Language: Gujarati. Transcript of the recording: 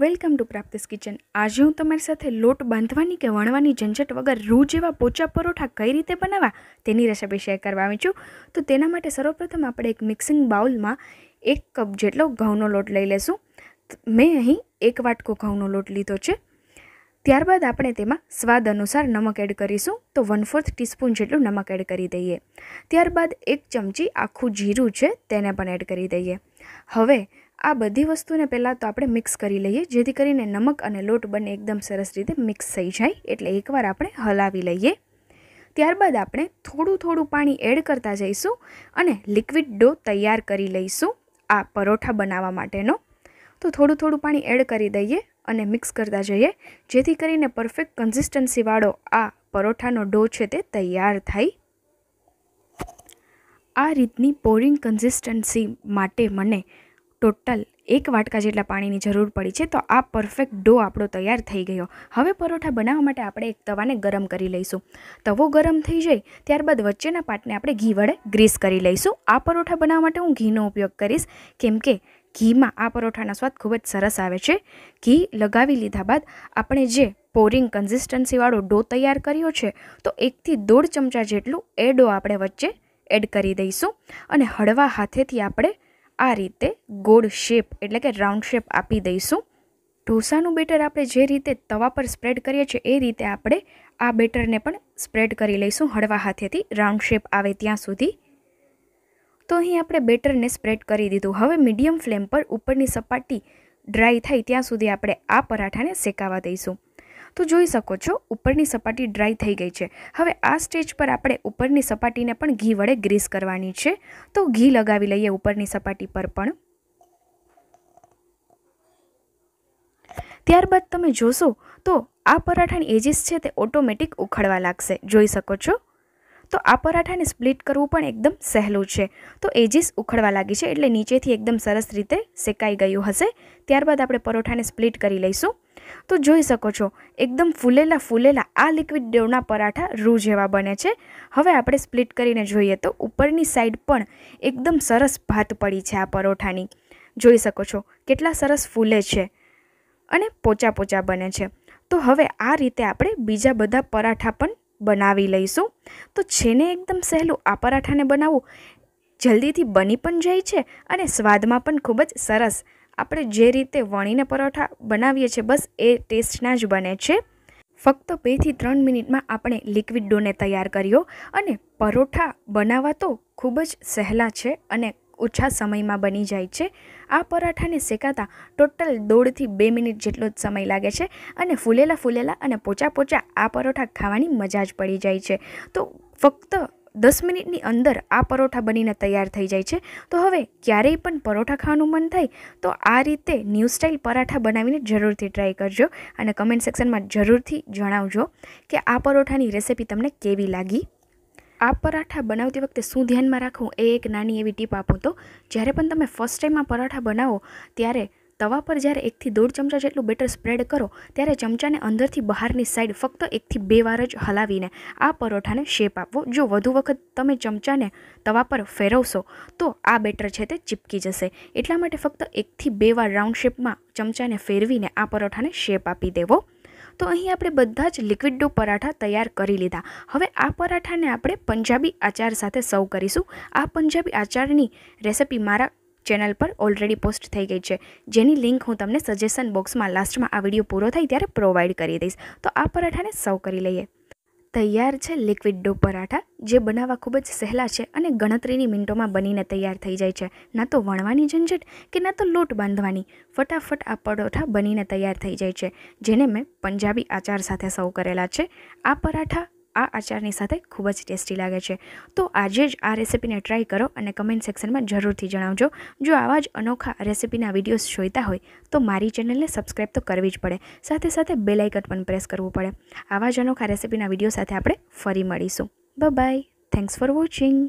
વેલકમ ટુ પ્રાપ્તિસ કિચન આજે હું તમારી સાથે લોટ બાંધવાની કે વણવાની ઝંઝટ વગર રૂ જેવા પોચા પરોઠા કઈ રીતે બનાવવા તેની રેસિપી શેર કરવા આવી છું તો તેના માટે સર્વપ્રથમ આપણે એક મિક્સિંગ બાઉલમાં એક કપ જેટલો ઘઉંનો લોટ લઈ લેશું મેં અહીં એક વાટકો ઘઉંનો લોટ લીધો છે ત્યારબાદ આપણે તેમાં સ્વાદ અનુસાર નમક એડ કરીશું તો વન ફોર્થ ટીસ્પૂન જેટલું નમક એડ કરી દઈએ ત્યારબાદ એક ચમચી આખું જીરું છે તેને પણ એડ કરી દઈએ હવે આ બધી વસ્તુને પહેલાં તો આપણે મિક્સ કરી લઈએ જેથી કરીને નમક અને લોટ બંને એકદમ સરસ રીતે મિક્સ થઈ જાય એટલે એકવાર આપણે હલાવી લઈએ ત્યારબાદ આપણે થોડું થોડું પાણી એડ કરતા જઈશું અને લિક્વિડ ડો તૈયાર કરી લઈશું આ પરોઠા બનાવવા માટેનો તો થોડું થોડું પાણી એડ કરી દઈએ અને મિક્સ કરતા જઈએ જેથી કરીને પરફેક્ટ કન્સિસ્ટન્સીવાળો આ પરોઠાનો ડો છે તે તૈયાર થાય આ રીતની પોરિંગ કન્સિસ્ટન્સી માટે મને ટોટલ એક વાટકા જેટલા પાણીની જરૂર પડી છે તો આ પરફેક્ટ ડો આપણો તૈયાર થઈ ગયો હવે પરોઠા બનાવવા માટે આપણે એક તવાને ગરમ કરી લઈશું તવો ગરમ થઈ જાય ત્યારબાદ વચ્ચેના પાટને આપણે ઘી વડે ગ્રીસ કરી લઈશું આ પરોઠા બનાવવા માટે હું ઘીનો ઉપયોગ કરીશ કેમ કે ઘીમાં આ પરોઠાના સ્વાદ ખૂબ જ સરસ આવે છે ઘી લગાવી લીધા બાદ આપણે જે પોરિંગ કન્સિસ્ટન્સીવાળો ડો તૈયાર કર્યો છે તો એકથી દોઢ ચમચા જેટલું એ ડો આપણે વચ્ચે એડ કરી દઈશું અને હળવા હાથેથી આપણે આ રીતે ગોળ શેપ એટલે કે રાઉન્ડ શેપ આપી દઈશું ઢોસાનું બેટર આપણે જે રીતે તવા પર સ્પ્રેડ કરીએ છીએ એ રીતે આપણે આ બેટરને પણ સ્પ્રેડ કરી લઈશું હળવા હાથેથી રાઉન્ડ શેપ આવે ત્યાં સુધી તો અહીં આપણે બેટરને સ્પ્રેડ કરી દીધું હવે મીડિયમ ફ્લેમ પર ઉપરની સપાટી ડ્રાય થાય ત્યાં સુધી આપણે આ પરાઠાને શેકાવા દઈશું તો જોઈ શકો છો ઉપરની સપાટી ડ્રાય થઈ ગઈ છે હવે આ સ્ટેજ પર આપણે ઉપરની સપાટીને પણ ઘી વડે ગ્રીસ કરવાની છે તો ઘી લગાવી લઈએ ઉપરની સપાટી પર પણ ત્યારબાદ તમે જોશો તો આ પરાઠાની એજીસ છે તે ઓટોમેટિક ઉખડવા લાગશે જોઈ શકો છો તો આ પરાઠાને સ્પ્લિટ કરવું પણ એકદમ સહેલું છે તો એજીસ ઉખડવા લાગી છે એટલે નીચેથી એકદમ સરસ રીતે શેકાઈ ગયું હશે ત્યારબાદ આપણે પરોઠાને સ્પ્લિટ કરી લઈશું તો જોઈ શકો છો એકદમ ફૂલેલા ફૂલેલા આ લિક્વિડ ડોના પરાઠા રૂ જેવા બને છે હવે આપણે સ્પ્લિટ કરીને જોઈએ તો ઉપરની સાઈડ પણ એકદમ સરસ ભાત પડી છે આ પરોઠાની જોઈ શકો છો કેટલા સરસ ફૂલે છે અને પોચા પોચા બને છે તો હવે આ રીતે આપણે બીજા બધા પરાઠા પણ બનાવી લઈશું તો છેને એકદમ સહેલું આ પરાઠાને બનાવવું જલ્દીથી બની પણ જાય છે અને સ્વાદમાં પણ ખૂબ જ સરસ આપણે જે રીતે વણીને પરોઠા બનાવીએ છીએ બસ એ ટેસ્ટના જ બને છે ફક્ત બેથી ત્રણ મિનિટમાં આપણે લિક્વિડ ડોને તૈયાર કર્યો અને પરોઠા બનાવવા તો ખૂબ જ સહેલા છે અને ઓછા સમયમાં બની જાય છે આ પરાઠાને શેકાતા ટોટલ દોઢથી બે મિનિટ જેટલો જ સમય લાગે છે અને ફૂલેલા ફૂલેલા અને પોચા પોચા આ પરોઠા ખાવાની મજા જ પડી જાય છે તો ફક્ત દસ મિનિટની અંદર આ પરોઠા બનીને તૈયાર થઈ જાય છે તો હવે ક્યારેય પણ પરોઠા ખાવાનું મન થાય તો આ રીતે ન્યૂ સ્ટાઇલ પરાઠા બનાવીને જરૂરથી ટ્રાય કરજો અને કમેન્ટ સેક્શનમાં જરૂરથી જણાવજો કે આ પરોઠાની રેસિપી તમને કેવી લાગી આ પરાઠા બનાવતી વખતે શું ધ્યાનમાં રાખવું એ એક નાની એવી ટીપ આપું તો જ્યારે પણ તમે ફર્સ્ટ ટાઈમ આ પરાઠા બનાવો ત્યારે તવા પર જ્યારે એકથી દોઢ ચમચા જેટલું બેટર સ્પ્રેડ કરો ત્યારે ચમચાને અંદરથી બહારની સાઈડ ફક્ત એકથી બે વાર જ હલાવીને આ પરોઠાને શેપ આપવો જો વધુ વખત તમે ચમચાને તવા પર ફેરવશો તો આ બેટર છે તે ચીપકી જશે એટલા માટે ફક્ત એકથી બે વાર રાઉન્ડ શેપમાં ચમચાને ફેરવીને આ પરોઠાને શેપ આપી દેવો તો અહીં આપણે બધા જ લિક્વિડ ડો પરાઠા તૈયાર કરી લીધા હવે આ પરાઠાને આપણે પંજાબી આચાર સાથે સર્વ કરીશું આ પંજાબી આચારની રેસિપી મારા ચેનલ પર ઓલરેડી પોસ્ટ થઈ ગઈ છે જેની લિંક હું તમને સજેશન બોક્સમાં લાસ્ટમાં આ વિડીયો પૂરો થાય ત્યારે પ્રોવાઈડ કરી દઈશ તો આ પરાઠાને સર્વ કરી લઈએ તૈયાર છે લિક્વિડ ડો પરાઠા જે બનાવવા ખૂબ જ સહેલા છે અને ગણતરીની મિનિટોમાં બનીને તૈયાર થઈ જાય છે ના તો વણવાની ઝંઝટ કે ના તો લોટ બાંધવાની ફટાફટ આ પરોઠા બનીને તૈયાર થઈ જાય છે જેને મેં પંજાબી આચાર સાથે સર્વ કરેલા છે આ પરાઠા આ આચારની સાથે ખૂબ જ ટેસ્ટી લાગે છે તો આજે જ આ રેસીપીને ટ્રાય કરો અને કમેન્ટ સેક્શનમાં જરૂરથી જણાવજો જો આવા જ અનોખા રેસીપીના વિડીયોઝ જોઈતા હોય તો મારી ચેનલને સબસ્ક્રાઈબ તો કરવી જ પડે સાથે સાથે બેલ આઇકન પણ પ્રેસ કરવું પડે આવા જ અનોખા રેસીપીના વિડીયો સાથે આપણે ફરી મળીશું બાય થેન્ક્સ ફોર વોચિંગ